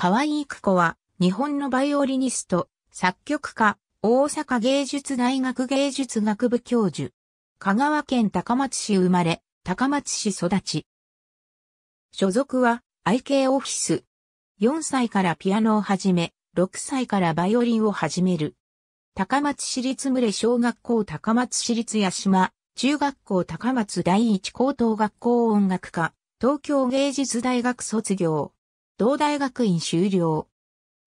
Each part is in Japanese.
河合育子は、日本のバイオリニスト、作曲家、大阪芸術大学芸術学部教授。香川県高松市生まれ、高松市育ち。所属は、IK オフィス。4歳からピアノを始め、6歳からバイオリンを始める。高松市立群れ小学校高松市立八島、中学校高松第一高等学校音楽科、東京芸術大学卒業。同大学院修了。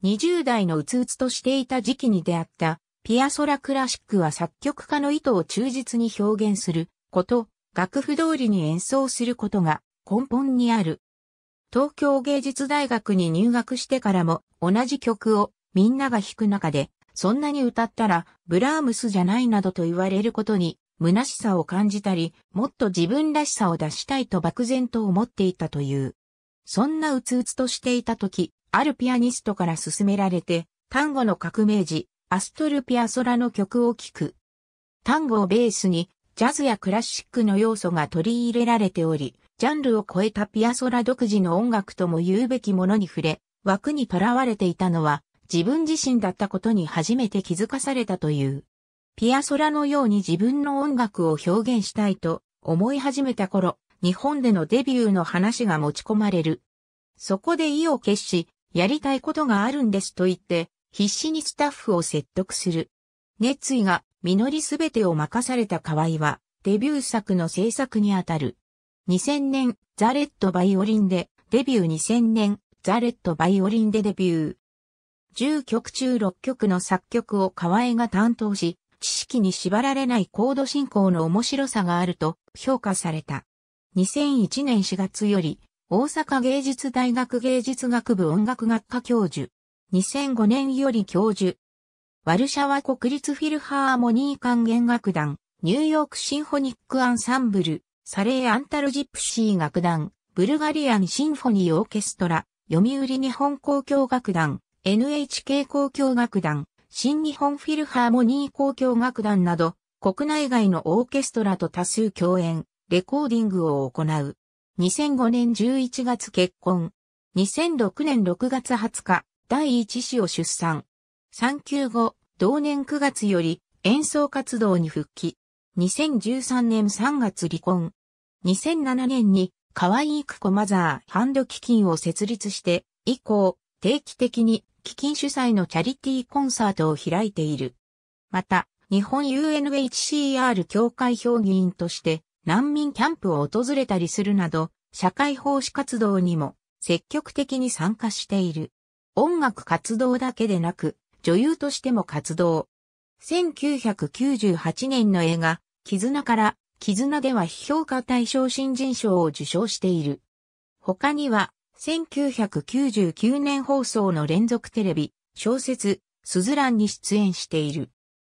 20代のうつうつとしていた時期に出会ったピアソラクラシックは作曲家の意図を忠実に表現すること、楽譜通りに演奏することが根本にある。東京芸術大学に入学してからも同じ曲をみんなが弾く中で、そんなに歌ったらブラームスじゃないなどと言われることに虚しさを感じたり、もっと自分らしさを出したいと漠然と思っていたという。そんなうつうつとしていた時、あるピアニストから勧められて、単語の革命児、アストルピアソラの曲を聴く。単語をベースに、ジャズやクラシックの要素が取り入れられており、ジャンルを超えたピアソラ独自の音楽とも言うべきものに触れ、枠にとらわれていたのは、自分自身だったことに初めて気づかされたという。ピアソラのように自分の音楽を表現したいと思い始めた頃、日本でのデビューの話が持ち込まれる。そこで意を決し、やりたいことがあるんですと言って、必死にスタッフを説得する。熱意が実りすべてを任された河合は、デビュー作の制作にあたる。2000年、ザ・レッド・バイオリンで、デビュー2000年、ザ・レッド・バイオリンでデビュー。10曲中6曲の作曲を河合が担当し、知識に縛られないコード進行の面白さがあると評価された。2001年4月より、大阪芸術大学芸術学部音楽学科教授。2005年より教授。ワルシャワ国立フィルハーモニー管弦楽団、ニューヨークシンフォニックアンサンブル、サレーアンタルジプシー楽団、ブルガリアンシンフォニーオーケストラ、読売日本交響楽団、NHK 交響楽団、新日本フィルハーモニー交響楽団など、国内外のオーケストラと多数共演、レコーディングを行う。2005年11月結婚。2006年6月20日、第一子を出産。産休後、同年9月より演奏活動に復帰。2013年3月離婚。2007年に、可愛いクコマザーハンド基金を設立して、以降、定期的に基金主催のチャリティーコンサートを開いている。また、日本 UNHCR 協会評議員として、難民キャンプを訪れたりするなど、社会奉仕活動にも積極的に参加している。音楽活動だけでなく、女優としても活動。1998年の映画、絆から、絆では批評家対象新人賞を受賞している。他には、1999年放送の連続テレビ、小説、スズランに出演している。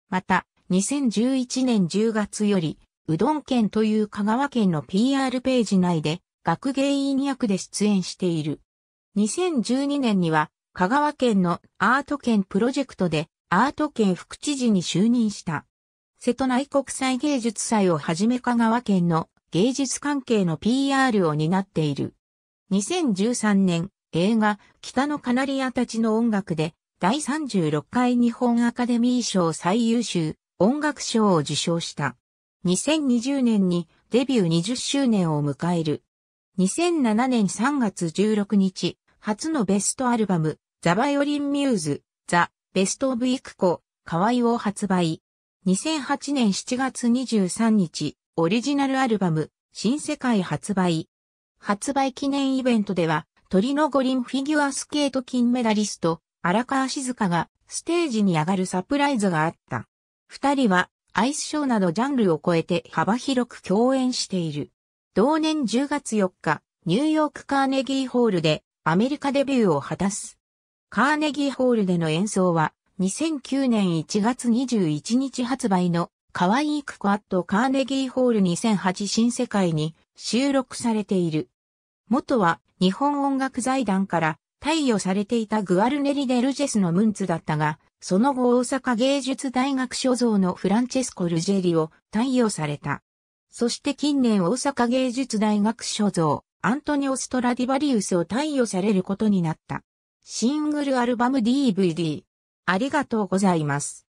また、2011年10月より、うどん県という香川県の PR ページ内で、学芸員役で出演している。2012年には、香川県のアート県プロジェクトで、アート県副知事に就任した。瀬戸内国際芸術祭をはじめ香川県の芸術関係の PR を担っている。2013年、映画、北のカナリアたちの音楽で、第36回日本アカデミー賞最優秀音楽賞を受賞した。2020年にデビュー20周年を迎える。2007年3月16日、初のベストアルバム、ザ・バイオリン・ミューズ、ザ・ベスト・オブ・イクコ、カワイを発売。2008年7月23日、オリジナルアルバム、新世界発売。発売記念イベントでは、鳥の五輪フィギュアスケート金メダリスト、荒川静香がステージに上がるサプライズがあった。二人はアイスショーなどジャンルを超えて幅広く共演している。同年10月4日、ニューヨークカーネギーホールでアメリカデビューを果たす。カーネギーホールでの演奏は2009年1月21日発売の可愛いクコアットカーネギーホール2008新世界に収録されている。元は日本音楽財団から貸与されていたグアルネリ・デルジェスのムンツだったが、その後大阪芸術大学所蔵のフランチェスコ・ルジェリを貸与された。そして近年大阪芸術大学所蔵、アントニオ・ストラディバリウスを貸与されることになった。シングルアルバム DVD。ありがとうございます。